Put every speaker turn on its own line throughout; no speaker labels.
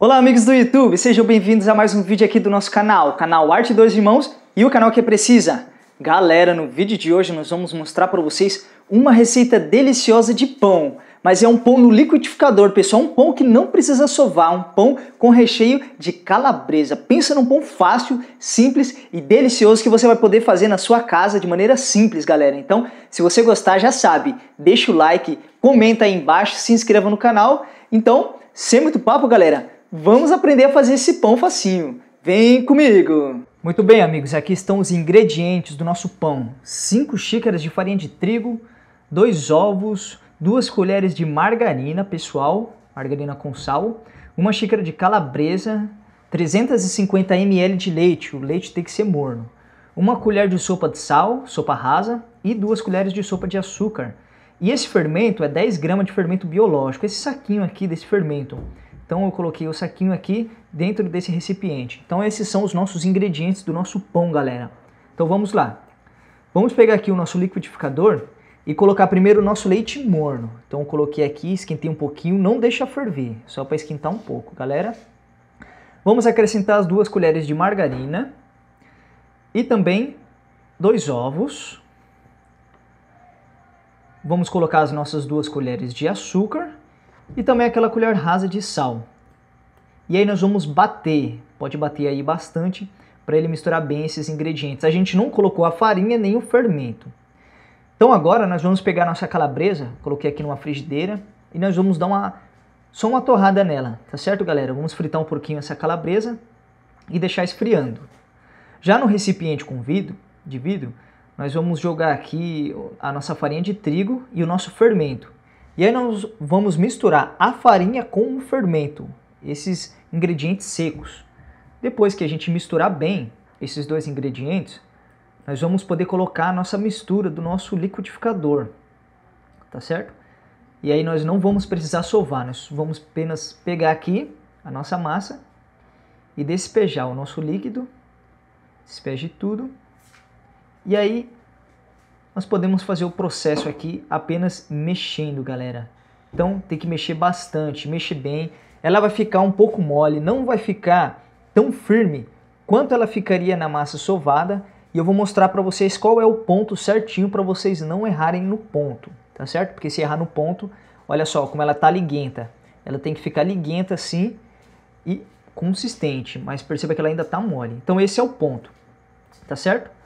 Olá amigos do YouTube, sejam bem-vindos a mais um vídeo aqui do nosso canal, canal Arte Dois Irmãos e o canal que precisa. Galera, no vídeo de hoje nós vamos mostrar para vocês uma receita deliciosa de pão, mas é um pão no liquidificador, pessoal, um pão que não precisa sovar, um pão com recheio de calabresa. Pensa num pão fácil, simples e delicioso que você vai poder fazer na sua casa de maneira simples, galera. Então, se você gostar, já sabe, deixa o like, comenta aí embaixo, se inscreva no canal. Então, sem muito papo, galera, Vamos aprender a fazer esse pão facinho. Vem comigo! Muito bem, amigos, aqui estão os ingredientes do nosso pão: 5 xícaras de farinha de trigo, 2 ovos, 2 colheres de margarina, pessoal, margarina com sal, 1 xícara de calabresa, 350 ml de leite, o leite tem que ser morno, 1 colher de sopa de sal, sopa rasa, e 2 colheres de sopa de açúcar. E esse fermento é 10 gramas de fermento biológico, esse saquinho aqui desse fermento. Então eu coloquei o saquinho aqui dentro desse recipiente. Então esses são os nossos ingredientes do nosso pão, galera. Então vamos lá. Vamos pegar aqui o nosso liquidificador e colocar primeiro o nosso leite morno. Então coloquei aqui, esquentei um pouquinho, não deixa ferver, só para esquentar um pouco, galera. Vamos acrescentar as duas colheres de margarina e também dois ovos. Vamos colocar as nossas duas colheres de açúcar e também aquela colher rasa de sal. E aí nós vamos bater, pode bater aí bastante para ele misturar bem esses ingredientes. A gente não colocou a farinha nem o fermento. Então agora nós vamos pegar nossa calabresa, coloquei aqui numa frigideira e nós vamos dar uma só uma torrada nela, tá certo galera? Vamos fritar um pouquinho essa calabresa e deixar esfriando. Já no recipiente com vidro, de vidro, nós vamos jogar aqui a nossa farinha de trigo e o nosso fermento. E aí nós vamos misturar a farinha com o fermento, esses ingredientes secos. Depois que a gente misturar bem esses dois ingredientes, nós vamos poder colocar a nossa mistura do nosso liquidificador, tá certo? E aí nós não vamos precisar sovar, nós vamos apenas pegar aqui a nossa massa e despejar o nosso líquido, despeje tudo. E aí nós podemos fazer o processo aqui apenas mexendo, galera. Então tem que mexer bastante, mexer bem. Ela vai ficar um pouco mole, não vai ficar tão firme quanto ela ficaria na massa sovada. E eu vou mostrar para vocês qual é o ponto certinho para vocês não errarem no ponto, tá certo? Porque se errar no ponto, olha só como ela tá liguenta. Ela tem que ficar liguenta assim e consistente, mas perceba que ela ainda tá mole. Então esse é o ponto, tá certo?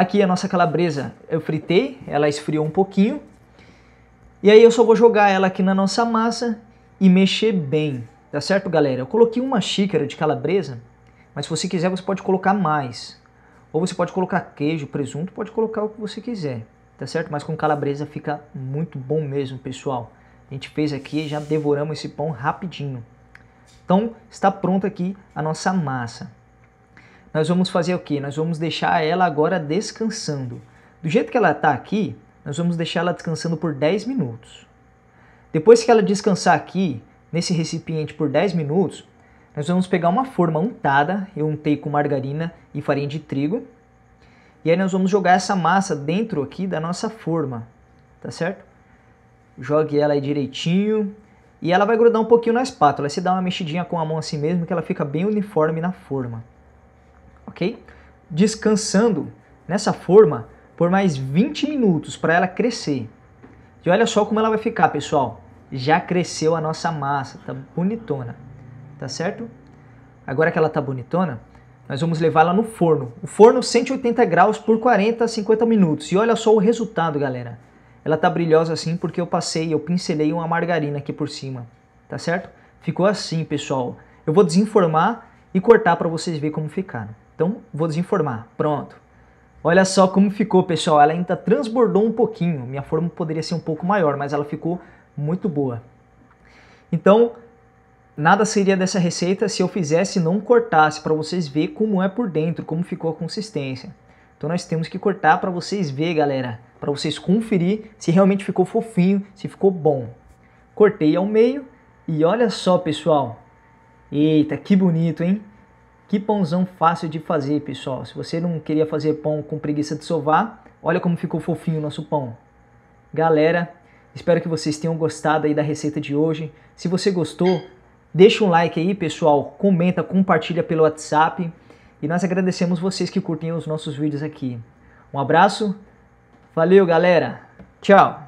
Aqui é a nossa calabresa eu fritei, ela esfriou um pouquinho. E aí eu só vou jogar ela aqui na nossa massa e mexer bem, tá certo galera? Eu coloquei uma xícara de calabresa, mas se você quiser você pode colocar mais. Ou você pode colocar queijo, presunto, pode colocar o que você quiser, tá certo? Mas com calabresa fica muito bom mesmo, pessoal. A gente fez aqui, já devoramos esse pão rapidinho. Então, está pronta aqui a nossa massa nós vamos fazer o que? Nós vamos deixar ela agora descansando. Do jeito que ela está aqui, nós vamos deixar ela descansando por 10 minutos. Depois que ela descansar aqui, nesse recipiente por 10 minutos, nós vamos pegar uma forma untada, eu untei com margarina e farinha de trigo, e aí nós vamos jogar essa massa dentro aqui da nossa forma, tá certo? Jogue ela aí direitinho, e ela vai grudar um pouquinho na espátula, você dá uma mexidinha com a mão assim mesmo que ela fica bem uniforme na forma ok? Descansando nessa forma por mais 20 minutos para ela crescer. E olha só como ela vai ficar, pessoal. Já cresceu a nossa massa, tá bonitona, tá certo? Agora que ela tá bonitona, nós vamos levá-la no forno. O forno 180 graus por 40 a 50 minutos. E olha só o resultado, galera. Ela tá brilhosa assim porque eu passei, eu pincelei uma margarina aqui por cima, tá certo? Ficou assim, pessoal. Eu vou desenformar e cortar para vocês verem como ficaram. Então, vou desinformar. Pronto. Olha só como ficou, pessoal. Ela ainda transbordou um pouquinho. Minha forma poderia ser um pouco maior, mas ela ficou muito boa. Então, nada seria dessa receita se eu fizesse e não cortasse, para vocês verem como é por dentro, como ficou a consistência. Então nós temos que cortar para vocês verem, galera, para vocês conferir se realmente ficou fofinho, se ficou bom. Cortei ao meio e olha só, pessoal. Eita, que bonito, hein? Que pãozão fácil de fazer, pessoal. Se você não queria fazer pão com preguiça de sovar, olha como ficou fofinho o nosso pão. Galera, espero que vocês tenham gostado aí da receita de hoje. Se você gostou, deixa um like aí, pessoal. Comenta, compartilha pelo WhatsApp. E nós agradecemos vocês que curtem os nossos vídeos aqui. Um abraço. Valeu, galera. Tchau.